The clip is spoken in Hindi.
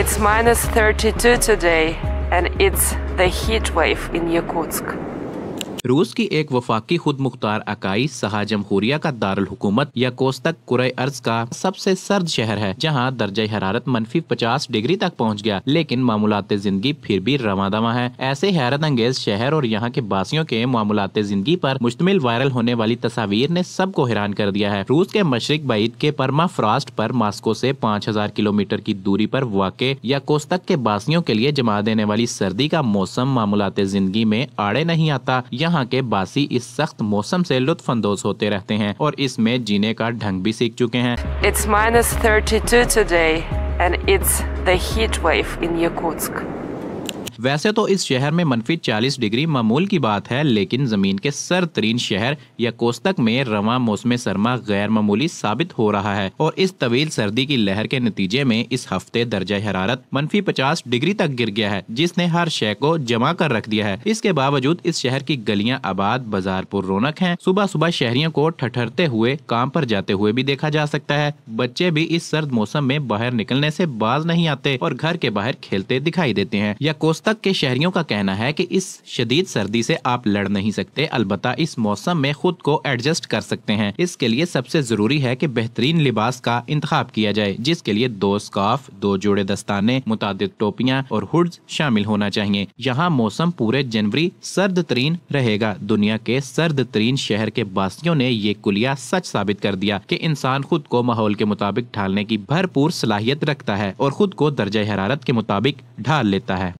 It's minus 32 today and it's the heat wave in Yakutsk. रूस की एक वफाकी खुद मुख्तार अकाई सहा जमहूरिया का दारकूमत या कोस्तक कुरय अर्ज का सबसे सर्द शहर है जहाँ दर्ज हरारत मनफी पचास डिग्री तक पहुँच गया लेकिन मामूलते जिंदगी फिर भी रवा दवा है ऐसे हैरत अंगेज शहर और यहाँ के बासियों के मामूलत जिंदगी आरोप मुश्तमिल वायरल होने वाली तस्वीर ने सबको हैरान कर दिया है रूस के मशरक बैद के परमा फ्रास्ट पर मास्को ऐसी पाँच हजार किलोमीटर की दूरी आरोप वाक़ या कोस्तक के बासियों के लिए जमा देने वाली सर्दी का मौसम मामूलत जिंदगी में आड़े नहीं आता यहाँ यहाँ के बासी इस सख्त मौसम से लुत्फानंदोज होते रहते हैं और इसमें जीने का ढंग भी सीख चुके हैं it's minus thirty two today and it's in वैसे तो इस शहर में मनफी चालीस डिग्री मामूल की बात है लेकिन ज़मीन के सर तरीन शहर या कोस्तक में रवा मौसम सरमा गैर मामूली साबित हो रहा है और इस तवील सर्दी की लहर के नतीजे में इस हफ्ते दर्जा हरारत मनफी पचास डिग्री तक गिर गया है जिसने हर शह को जमा कर रख दिया है इसके बावजूद इस शहर की गलियाँ आबाद बाजार पुर रौनक है सुबह सुबह शहरियों को ठठरते हुए काम पर जाते हुए भी देखा जा सकता है बच्चे भी इस सर्द मौसम में बाहर निकलने ऐसी बाज नहीं आते और घर के बाहर खेलते दिखाई देते हैं या कोस्तक रोहतक के शहरियों का कहना है कि इस शदीद सर्दी से आप लड़ नहीं सकते अलबत् इस मौसम में खुद को एडजस्ट कर सकते हैं इसके लिए सबसे जरूरी है कि बेहतरीन लिबास का इंतखब किया जाए जिसके लिए दो स्काफ दो जोड़े दस्ताने मुताद टोपियाँ और हुड्स शामिल होना चाहिए यहाँ मौसम पूरे जनवरी सर्द तरीन रहेगा दुनिया के सर्द तरीन शहर के बासियों ने ये कुलिया सच साबित कर दिया की इंसान खुद को माहौल के मुताबिक ढालने की भरपूर सलाहियत रखता है और खुद को दर्जा हरारत के मुताबिक ढाल लेता है